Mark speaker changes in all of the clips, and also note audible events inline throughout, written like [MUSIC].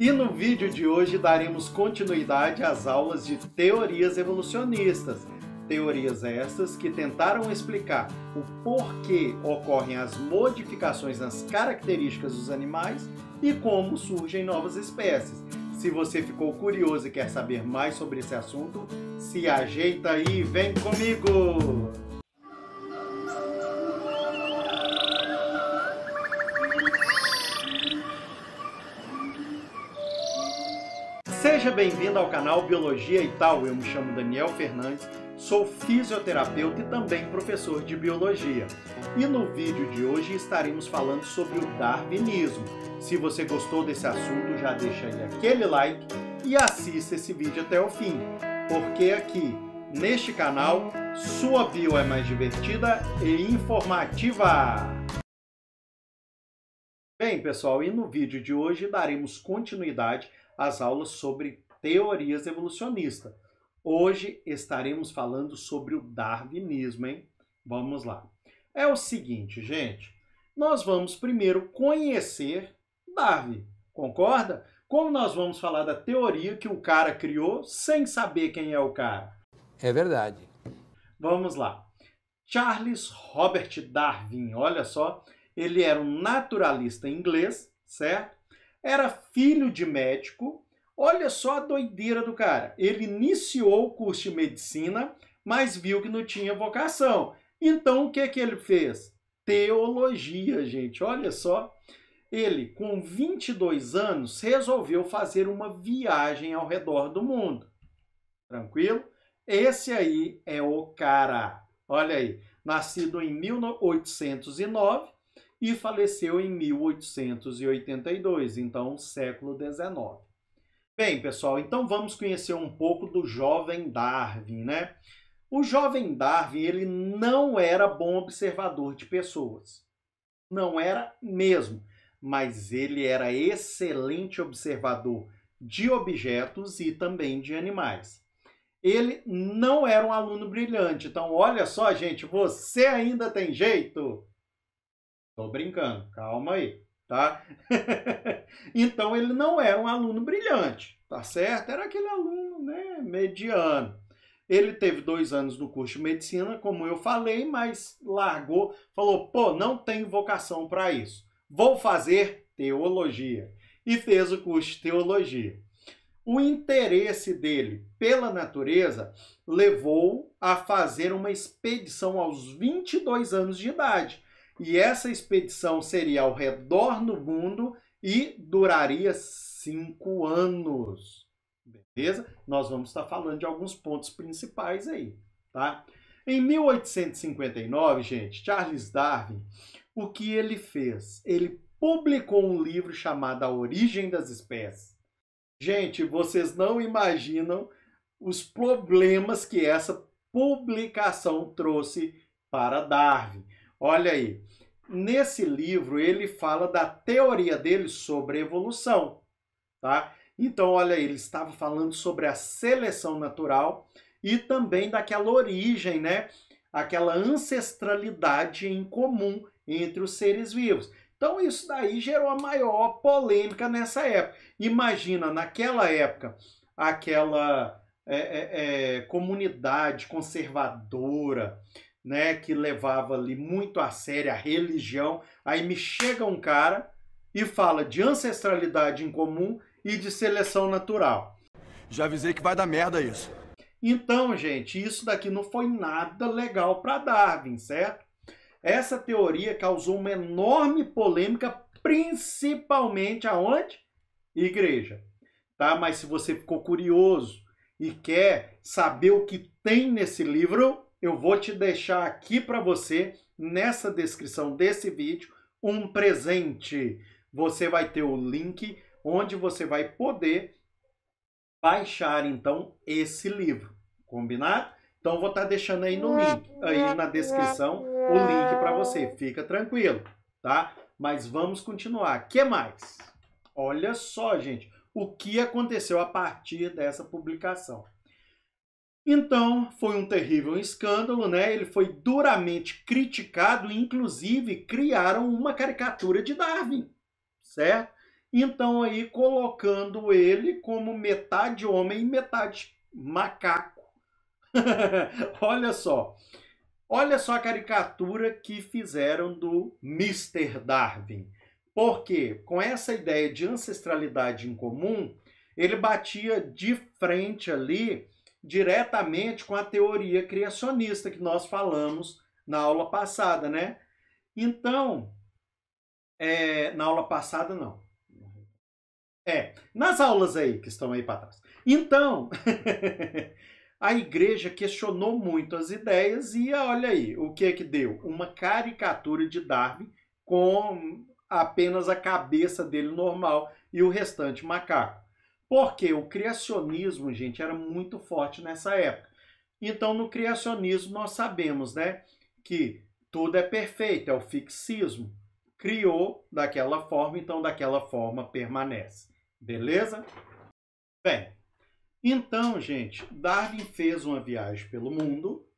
Speaker 1: E no vídeo de hoje daremos continuidade às aulas de teorias evolucionistas. Teorias estas que tentaram explicar o porquê ocorrem as modificações nas características dos animais e como surgem novas espécies. Se você ficou curioso e quer saber mais sobre esse assunto, se ajeita aí e vem comigo! Seja bem-vindo ao canal Biologia e Tal. Eu me chamo Daniel Fernandes, sou fisioterapeuta e também professor de biologia. E no vídeo de hoje estaremos falando sobre o darwinismo. Se você gostou desse assunto, já deixa aí aquele like e assista esse vídeo até o fim, porque aqui, neste canal, sua bio é mais divertida e informativa. Bem, pessoal, e no vídeo de hoje daremos continuidade as aulas sobre teorias evolucionistas. Hoje estaremos falando sobre o darwinismo, hein? Vamos lá. É o seguinte, gente, nós vamos primeiro conhecer Darwin, concorda? Como nós vamos falar da teoria que o cara criou sem saber quem é o cara? É verdade. Vamos lá. Charles Robert Darwin, olha só, ele era um naturalista inglês, certo? era filho de médico. Olha só a doideira do cara. Ele iniciou o curso de medicina, mas viu que não tinha vocação. Então o que é que ele fez? Teologia, gente. Olha só. Ele, com 22 anos, resolveu fazer uma viagem ao redor do mundo. Tranquilo? Esse aí é o cara. Olha aí, nascido em 1809, e faleceu em 1882, então século XIX. Bem, pessoal, então vamos conhecer um pouco do jovem Darwin, né? O jovem Darwin, ele não era bom observador de pessoas. Não era mesmo, mas ele era excelente observador de objetos e também de animais. Ele não era um aluno brilhante, então olha só, gente, você ainda tem jeito. Tô brincando, calma aí, tá? [LAUGHS] então ele não era um aluno brilhante, tá certo? Era aquele aluno, né, mediano. Ele teve dois anos no curso de medicina, como eu falei, mas largou, falou: pô, não tenho vocação para isso. Vou fazer teologia. E fez o curso de teologia. O interesse dele pela natureza levou a fazer uma expedição aos 22 anos de idade e essa expedição seria ao redor do mundo e duraria cinco anos. Beleza? Nós vamos estar falando de alguns pontos principais aí, tá? Em 1859, gente, Charles Darwin, o que ele fez? Ele publicou um livro chamado A Origem das Espécies. Gente, vocês não imaginam os problemas que essa publicação trouxe para Darwin. Olha aí. Nesse livro ele fala da teoria dele sobre evolução, tá? Então, olha aí, ele estava falando sobre a seleção natural e também daquela origem, né? Aquela ancestralidade em comum entre os seres vivos. Então, isso daí gerou a maior polêmica nessa época. Imagina, naquela época, aquela é, é, é, comunidade conservadora, né, que levava ali muito a sério a religião. Aí me chega um cara e fala de ancestralidade em comum e de seleção natural. Já avisei que vai dar merda isso. Então, gente, isso daqui não foi nada legal para Darwin, certo? Essa teoria causou uma enorme polêmica, principalmente aonde? Igreja. Tá? Mas se você ficou curioso e quer saber o que tem nesse livro, eu vou te deixar aqui para você, nessa descrição desse vídeo, um presente. Você vai ter o link onde você vai poder baixar então esse livro, combinado? Então vou estar tá deixando aí no link, aí na descrição o link para você. Fica tranquilo, tá? Mas vamos continuar. Que mais? Olha só, gente, o que aconteceu a partir dessa publicação. Então, foi um terrível escândalo, né? Ele foi duramente criticado, inclusive criaram uma caricatura de Darwin, certo? Então aí colocando ele como metade homem e metade macaco. [LAUGHS] Olha só. Olha só a caricatura que fizeram do Mr. Darwin. Porque com essa ideia de ancestralidade em comum, ele batia de frente ali diretamente com a teoria criacionista que nós falamos na aula passada, né? Então, é, na aula passada não. É, nas aulas aí que estão aí para trás. Então, [LAUGHS] a igreja questionou muito as ideias e olha aí, o que é que deu? Uma caricatura de Darwin com apenas a cabeça dele normal e o restante macaco. Porque o criacionismo, gente, era muito forte nessa época. Então, no criacionismo, nós sabemos né, que tudo é perfeito, é o fixismo. Criou daquela forma, então daquela forma permanece. Beleza? Bem, então, gente, Darwin fez uma viagem pelo mundo,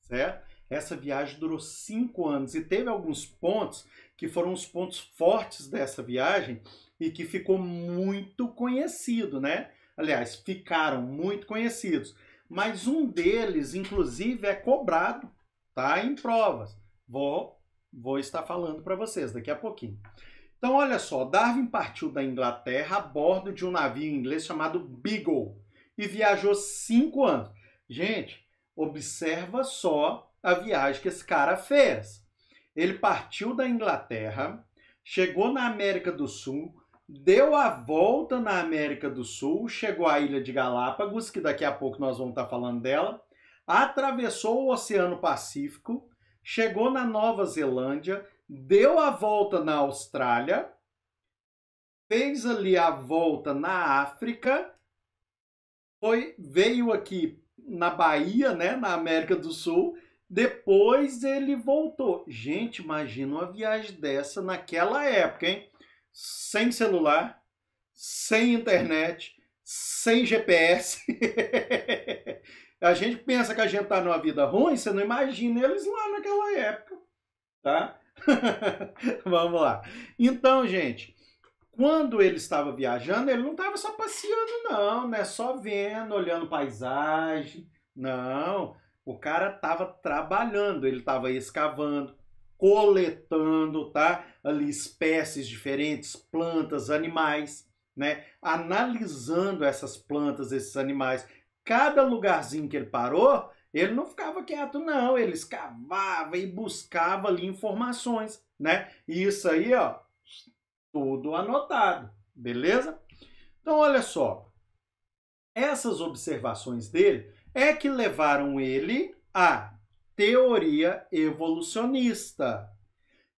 Speaker 1: certo? Essa viagem durou cinco anos e teve alguns pontos que foram os pontos fortes dessa viagem e que ficou muito conhecido, né? Aliás, ficaram muito conhecidos. Mas um deles, inclusive, é cobrado, tá? Em provas. Vou, vou estar falando para vocês daqui a pouquinho. Então, olha só, Darwin partiu da Inglaterra a bordo de um navio inglês chamado Beagle e viajou cinco anos. Gente, observa só a viagem que esse cara fez. Ele partiu da Inglaterra, chegou na América do Sul, deu a volta na América do Sul, chegou à Ilha de Galápagos, que daqui a pouco nós vamos estar falando dela, atravessou o Oceano Pacífico, chegou na Nova Zelândia, deu a volta na Austrália, fez ali a volta na África, foi veio aqui na Bahia, né, na América do Sul, depois ele voltou. Gente, imagina uma viagem dessa naquela época, hein? sem celular, sem internet, sem GPS. [LAUGHS] a gente pensa que a gente está numa vida ruim, você não imagina eles lá naquela época, tá? [LAUGHS] Vamos lá. Então, gente, quando ele estava viajando, ele não estava só passeando, não, né? Só vendo, olhando paisagem. Não, o cara estava trabalhando, ele estava escavando, coletando, tá? Ali espécies diferentes, plantas, animais, né? Analisando essas plantas, esses animais. Cada lugarzinho que ele parou, ele não ficava quieto, não. Ele escavava e buscava ali informações, né? E isso aí, ó, tudo anotado, beleza? Então, olha só. Essas observações dele é que levaram ele a teoria evolucionista,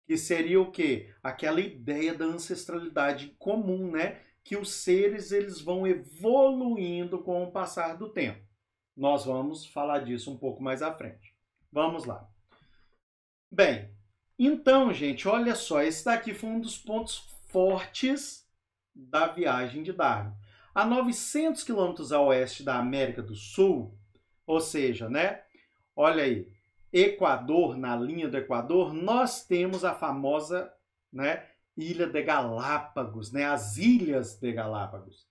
Speaker 1: que seria o quê? Aquela ideia da ancestralidade comum, né? Que os seres eles vão evoluindo com o passar do tempo. Nós vamos falar disso um pouco mais à frente. Vamos lá. Bem, então, gente, olha só, esse daqui foi um dos pontos fortes da viagem de Darwin. A 900 quilômetros a oeste da América do Sul, ou seja, né? Olha aí, Equador, na linha do Equador, nós temos a famosa né, Ilha de Galápagos, né, as Ilhas de Galápagos.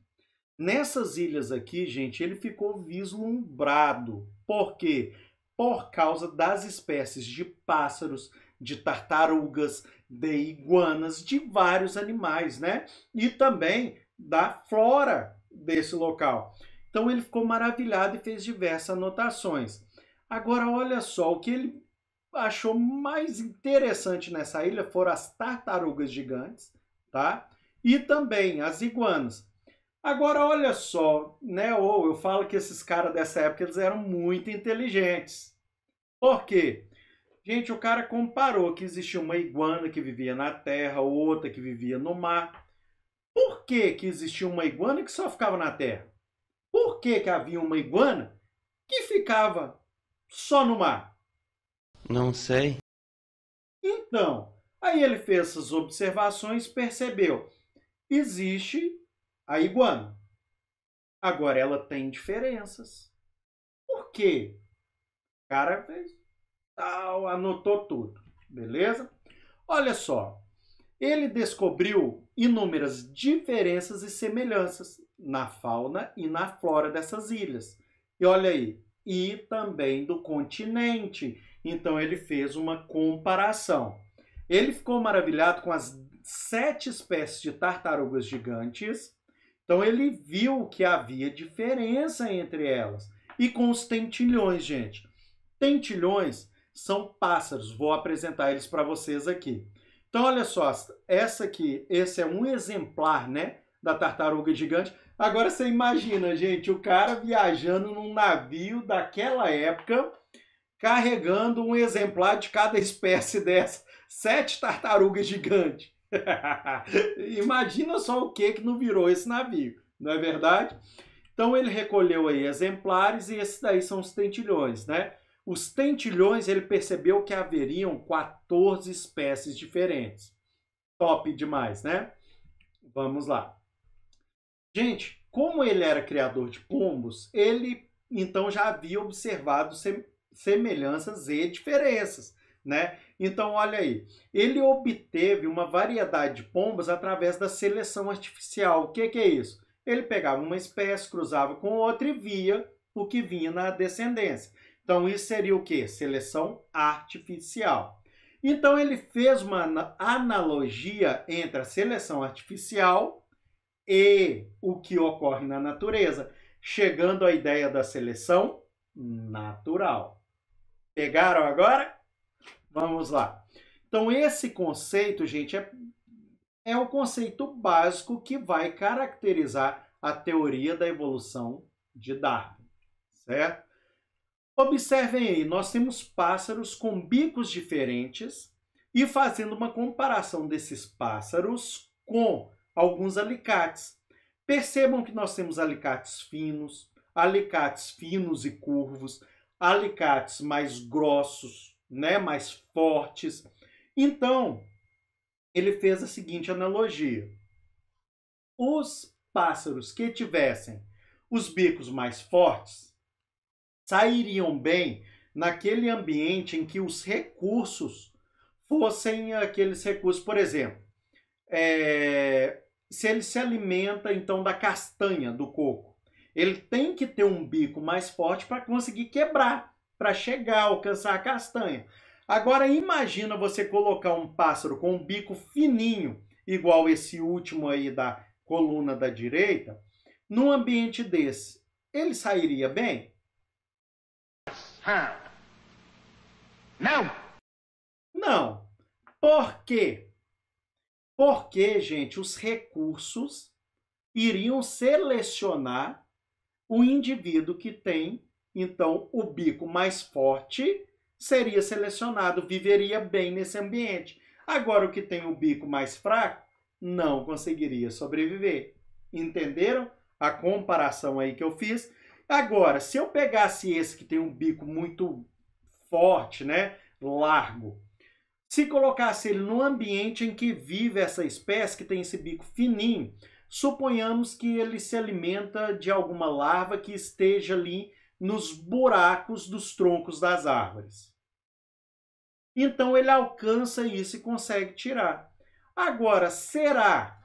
Speaker 1: Nessas ilhas aqui, gente, ele ficou vislumbrado. Por quê? Por causa das espécies de pássaros, de tartarugas, de iguanas, de vários animais, né? E também da flora desse local. Então ele ficou maravilhado e fez diversas anotações. Agora, olha só, o que ele achou mais interessante nessa ilha foram as tartarugas gigantes, tá? E também as iguanas. Agora, olha só, né? Ou eu falo que esses caras dessa época eles eram muito inteligentes. Por quê? Gente, o cara comparou que existia uma iguana que vivia na terra, outra que vivia no mar. Por que, que existia uma iguana que só ficava na terra? Por que, que havia uma iguana que ficava só no mar? Não sei. Então, aí ele fez essas observações, percebeu. Existe a iguana. Agora ela tem diferenças. Por quê? O cara fez tal, anotou tudo, beleza? Olha só, ele descobriu inúmeras diferenças e semelhanças na fauna e na flora dessas ilhas. E olha aí, e também do continente. Então ele fez uma comparação. Ele ficou maravilhado com as sete espécies de tartarugas gigantes. Então ele viu que havia diferença entre elas. E com os tentilhões, gente. Tentilhões são pássaros. Vou apresentar eles para vocês aqui. Então olha só, essa aqui, esse é um exemplar, né, da tartaruga gigante. Agora você imagina, gente, o cara viajando num navio daquela época, carregando um exemplar de cada espécie dessa. Sete tartarugas gigantes. [LAUGHS] imagina só o que que não virou esse navio, não é verdade? Então ele recolheu aí exemplares e esses daí são os tentilhões, né? Os tentilhões ele percebeu que haveriam 14 espécies diferentes. Top demais, né? Vamos lá. Gente, como ele era criador de pombos, ele então já havia observado semelhanças e diferenças, né? Então, olha aí, ele obteve uma variedade de pombas através da seleção artificial. O que, que é isso? Ele pegava uma espécie, cruzava com outra e via o que vinha na descendência. Então, isso seria o que? Seleção artificial. Então, ele fez uma analogia entre a seleção artificial e o que ocorre na natureza, chegando à ideia da seleção natural. Pegaram agora? Vamos lá. Então, esse conceito, gente, é, é um conceito básico que vai caracterizar a teoria da evolução de Darwin, certo? Observem aí, nós temos pássaros com bicos diferentes e fazendo uma comparação desses pássaros com alguns alicates. Percebam que nós temos alicates finos, alicates finos e curvos, alicates mais grossos, né, mais fortes. Então, ele fez a seguinte analogia: os pássaros que tivessem os bicos mais fortes sairiam bem naquele ambiente em que os recursos fossem aqueles recursos, por exemplo, é, se ele se alimenta então da castanha do coco, ele tem que ter um bico mais forte para conseguir quebrar, para chegar a alcançar a castanha. Agora imagina você colocar um pássaro com um bico fininho, igual esse último aí da coluna da direita, num ambiente desse. Ele sairia bem? Não. Não. Por quê? Porque, gente, os recursos iriam selecionar o indivíduo que tem, então, o bico mais forte seria selecionado, viveria bem nesse ambiente. Agora, o que tem o bico mais fraco não conseguiria sobreviver. Entenderam a comparação aí que eu fiz? Agora, se eu pegasse esse que tem um bico muito forte, né, largo, se colocasse ele no ambiente em que vive essa espécie, que tem esse bico fininho, suponhamos que ele se alimenta de alguma larva que esteja ali nos buracos dos troncos das árvores. Então ele alcança isso e consegue tirar. Agora, será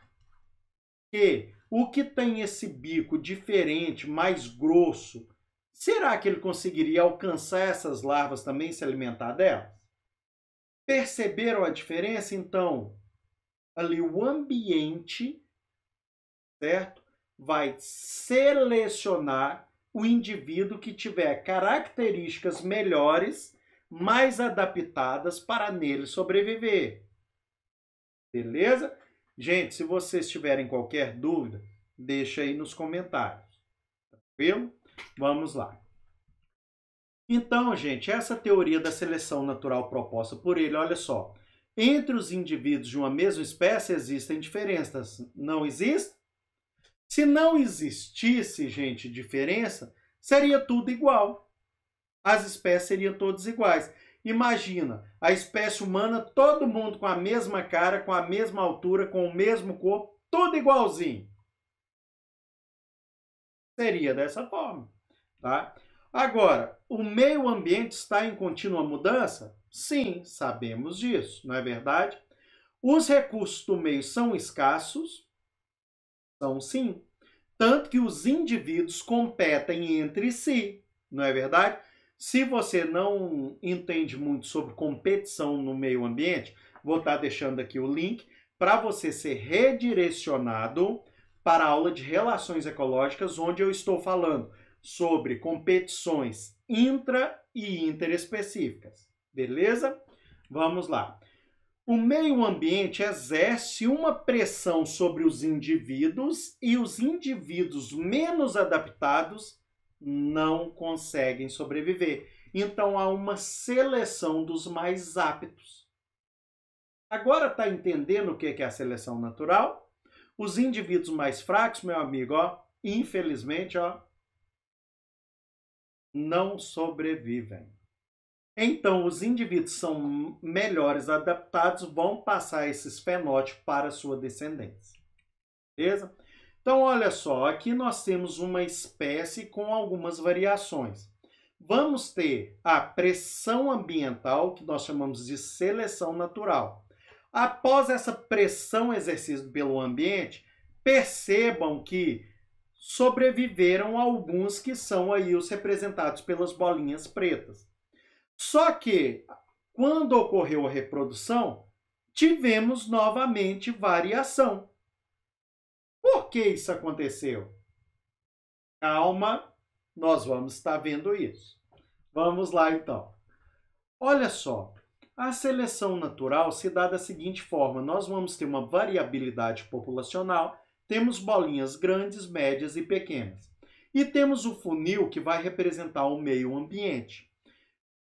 Speaker 1: que o que tem esse bico diferente, mais grosso, será que ele conseguiria alcançar essas larvas também e se alimentar delas? Perceberam a diferença? Então, ali o ambiente, certo? Vai selecionar o indivíduo que tiver características melhores, mais adaptadas para nele sobreviver. Beleza? Gente, se vocês tiverem qualquer dúvida, deixa aí nos comentários. Tá tranquilo? Vamos lá. Então, gente, essa teoria da seleção natural proposta por ele, olha só. Entre os indivíduos de uma mesma espécie existem diferenças. Não existe? Se não existisse, gente, diferença, seria tudo igual. As espécies seriam todas iguais. Imagina, a espécie humana, todo mundo com a mesma cara, com a mesma altura, com o mesmo corpo, tudo igualzinho. Seria dessa forma, tá? Agora, o meio ambiente está em contínua mudança? Sim, sabemos disso, não é verdade? Os recursos do meio são escassos? São sim. Tanto que os indivíduos competem entre si, não é verdade? Se você não entende muito sobre competição no meio ambiente, vou estar tá deixando aqui o link para você ser redirecionado para a aula de relações ecológicas, onde eu estou falando sobre competições intra e interespecíficas. Beleza? Vamos lá. O meio ambiente exerce uma pressão sobre os indivíduos e os indivíduos menos adaptados não conseguem sobreviver. Então há uma seleção dos mais aptos. Agora está entendendo o que é a seleção natural? Os indivíduos mais fracos, meu amigo, ó, infelizmente, ó, não sobrevivem. Então, os indivíduos são melhores adaptados vão passar esses fenótipos para sua descendência. Beleza? Então, olha só, aqui nós temos uma espécie com algumas variações. Vamos ter a pressão ambiental, que nós chamamos de seleção natural. Após essa pressão exercida pelo ambiente, percebam que sobreviveram alguns que são aí os representados pelas bolinhas pretas. Só que, quando ocorreu a reprodução, tivemos novamente variação. Por que isso aconteceu? Calma, nós vamos estar vendo isso. Vamos lá então. Olha só, a seleção natural se dá da seguinte forma: nós vamos ter uma variabilidade populacional temos bolinhas grandes, médias e pequenas. E temos o funil que vai representar o meio ambiente.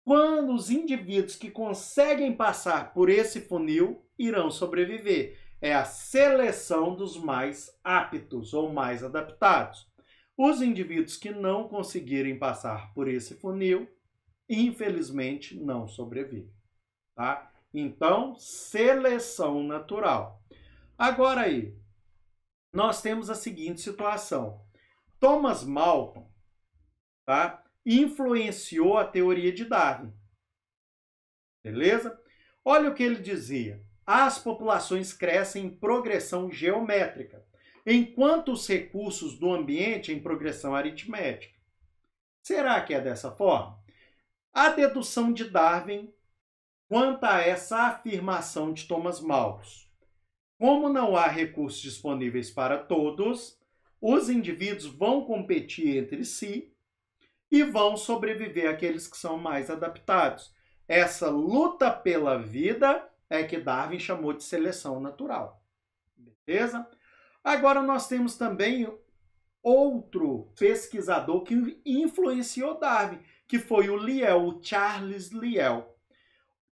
Speaker 1: Quando os indivíduos que conseguem passar por esse funil irão sobreviver, é a seleção dos mais aptos ou mais adaptados. Os indivíduos que não conseguirem passar por esse funil, infelizmente, não sobrevivem. Tá? Então, seleção natural. Agora aí, nós temos a seguinte situação. Thomas Malthus tá, influenciou a teoria de Darwin. Beleza? Olha o que ele dizia. As populações crescem em progressão geométrica, enquanto os recursos do ambiente em progressão aritmética. Será que é dessa forma? A dedução de Darwin quanto a essa afirmação de Thomas Malthus como não há recursos disponíveis para todos, os indivíduos vão competir entre si e vão sobreviver aqueles que são mais adaptados. Essa luta pela vida é que Darwin chamou de seleção natural. Beleza? Agora nós temos também outro pesquisador que influenciou Darwin, que foi o Liel, o Charles Liel.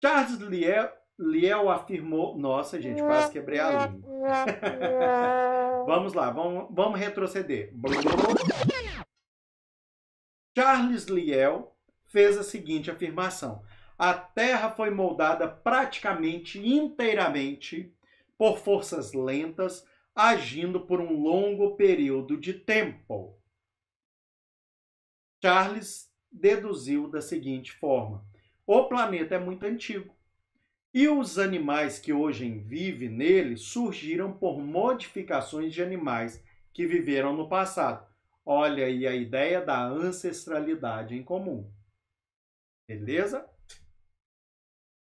Speaker 1: Charles Liel, Liel afirmou. Nossa, gente, quase quebrei a língua. [LAUGHS] vamos lá, vamos, vamos retroceder. Charles Liel fez a seguinte afirmação: a Terra foi moldada praticamente inteiramente por forças lentas agindo por um longo período de tempo. Charles deduziu da seguinte forma: o planeta é muito antigo e os animais que hoje vivem nele surgiram por modificações de animais que viveram no passado. Olha aí a ideia da ancestralidade em comum. Beleza?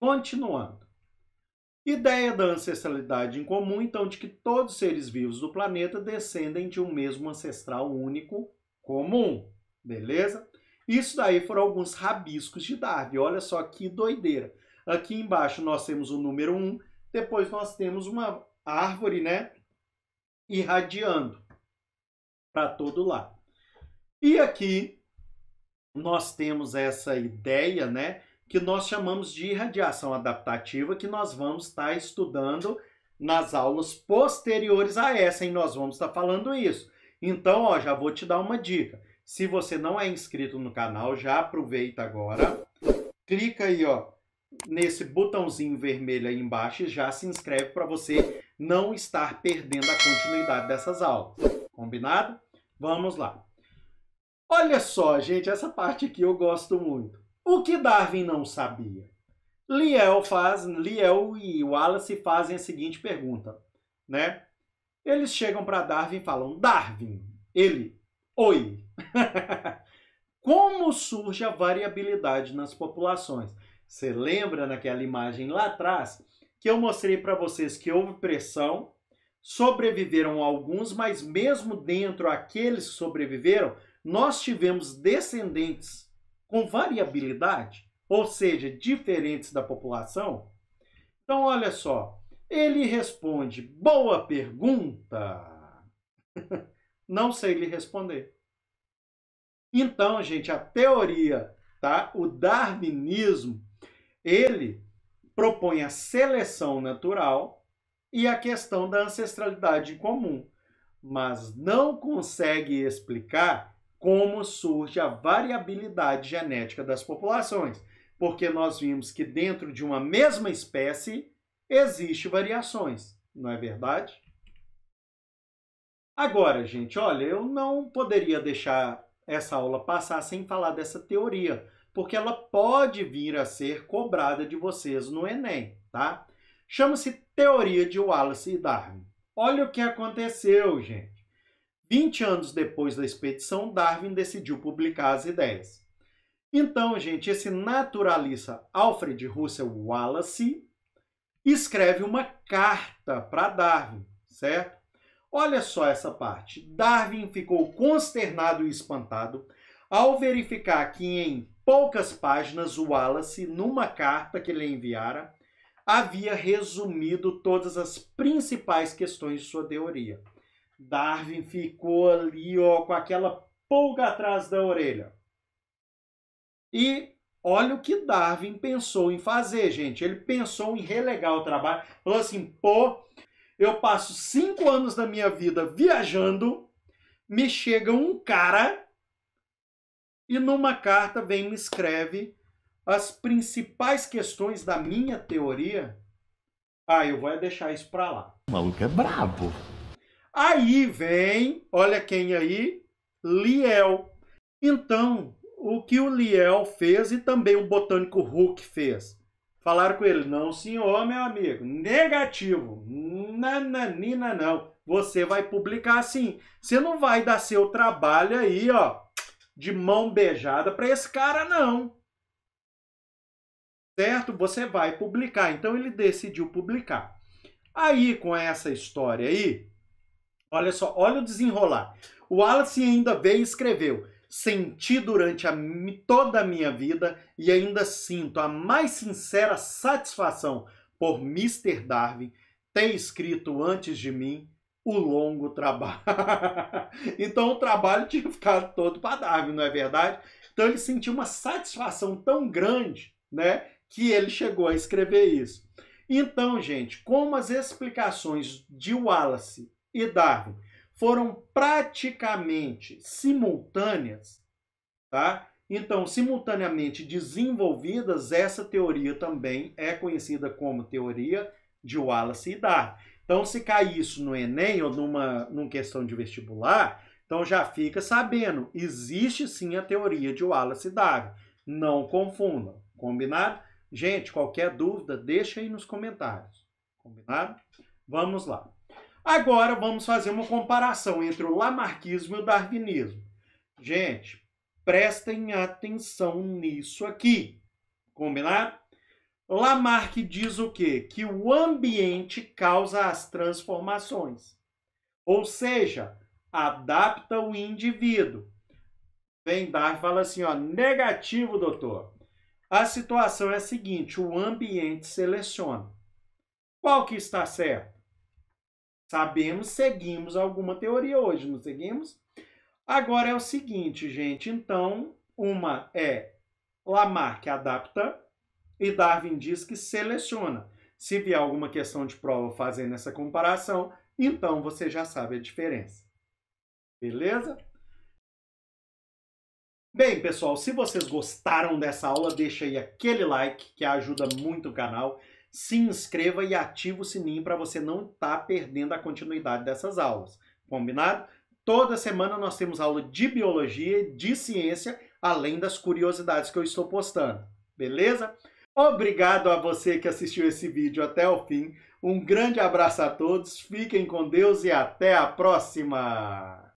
Speaker 1: Continuando. Ideia da ancestralidade em comum, então, de que todos os seres vivos do planeta descendem de um mesmo ancestral único comum. Beleza? Isso daí foram alguns rabiscos de Darwin. Olha só que doideira. Aqui embaixo nós temos o número 1, depois nós temos uma árvore, né, irradiando para todo lado. E aqui nós temos essa ideia, né, que nós chamamos de irradiação adaptativa, que nós vamos estar tá estudando nas aulas posteriores a essa, e nós vamos estar tá falando isso. Então, ó, já vou te dar uma dica. Se você não é inscrito no canal, já aproveita agora, clica aí, ó, nesse botãozinho vermelho aí embaixo e já se inscreve para você não estar perdendo a continuidade dessas aulas. Combinado? Vamos lá. Olha só, gente, essa parte aqui eu gosto muito. O que Darwin não sabia? Liel faz, Liel e Wallace fazem a seguinte pergunta, né? Eles chegam para Darwin e falam: "Darwin, ele, oi. [LAUGHS] Como surge a variabilidade nas populações?" Você lembra naquela imagem lá atrás que eu mostrei para vocês que houve pressão, sobreviveram alguns, mas mesmo dentro aqueles que sobreviveram, nós tivemos descendentes com variabilidade, ou seja, diferentes da população? Então, olha só, ele responde: boa pergunta. [LAUGHS] Não sei lhe responder. Então, gente, a teoria, tá? O darwinismo ele propõe a seleção natural e a questão da ancestralidade comum, mas não consegue explicar como surge a variabilidade genética das populações, porque nós vimos que dentro de uma mesma espécie existem variações, não é verdade? Agora, gente, olha, eu não poderia deixar essa aula passar sem falar dessa teoria, porque ela pode vir a ser cobrada de vocês no Enem, tá? Chama-se Teoria de Wallace e Darwin. Olha o que aconteceu, gente. 20 anos depois da expedição, Darwin decidiu publicar as ideias. Então, gente, esse naturalista Alfred Russell Wallace escreve uma carta para Darwin, certo? Olha só essa parte. Darwin ficou consternado e espantado ao verificar que em poucas páginas, o Wallace, numa carta que ele enviara, havia resumido todas as principais questões de sua teoria. Darwin ficou ali ó, com aquela pulga atrás da orelha. E olha o que Darwin pensou em fazer, gente. Ele pensou em relegar o trabalho. Falou assim: pô, eu passo cinco anos da minha vida viajando, me chega um cara e numa carta vem me escreve as principais questões da minha teoria. Ah, eu vou é deixar isso para lá. O maluco é brabo. Aí vem, olha quem aí, Liel. Então, o que o Liel fez e também o botânico Huck fez? Falaram com ele, não senhor, meu amigo, negativo, nananina não. Você vai publicar assim, você não vai dar seu trabalho aí, ó, de mão beijada para esse cara, não. Certo? Você vai publicar. Então ele decidiu publicar. Aí, com essa história aí, olha só, olha o desenrolar. O Wallace ainda veio e escreveu: Senti durante a, toda a minha vida e ainda sinto a mais sincera satisfação por Mr. Darwin ter escrito antes de mim o longo trabalho. [LAUGHS] então o trabalho tinha ficado todo para Darwin, não é verdade? Então ele sentiu uma satisfação tão grande, né, que ele chegou a escrever isso. Então, gente, como as explicações de Wallace e Darwin foram praticamente simultâneas, tá? Então, simultaneamente desenvolvidas, essa teoria também é conhecida como teoria de Wallace e Darwin. Então, se cair isso no Enem ou numa, numa questão de vestibular, então já fica sabendo. Existe sim a teoria de Wallace e Darwin. Não confundam. Combinado? Gente, qualquer dúvida, deixa aí nos comentários. Combinado? Vamos lá. Agora vamos fazer uma comparação entre o lamarquismo e o darwinismo. Gente, prestem atenção nisso aqui. Combinado? Lamarck diz o quê? Que o ambiente causa as transformações. Ou seja, adapta o indivíduo. Vem dar fala assim, ó, negativo, doutor. A situação é a seguinte, o ambiente seleciona. Qual que está certo? Sabemos, seguimos alguma teoria hoje, não seguimos? Agora é o seguinte, gente, então, uma é Lamarck adapta e Darwin diz que seleciona. Se vier alguma questão de prova fazendo essa comparação, então você já sabe a diferença. Beleza? Bem, pessoal, se vocês gostaram dessa aula, deixa aí aquele like que ajuda muito o canal. Se inscreva e ative o sininho para você não estar tá perdendo a continuidade dessas aulas. Combinado? Toda semana nós temos aula de biologia e de ciência, além das curiosidades que eu estou postando. Beleza? Obrigado a você que assistiu esse vídeo até o fim. Um grande abraço a todos, fiquem com Deus e até a próxima!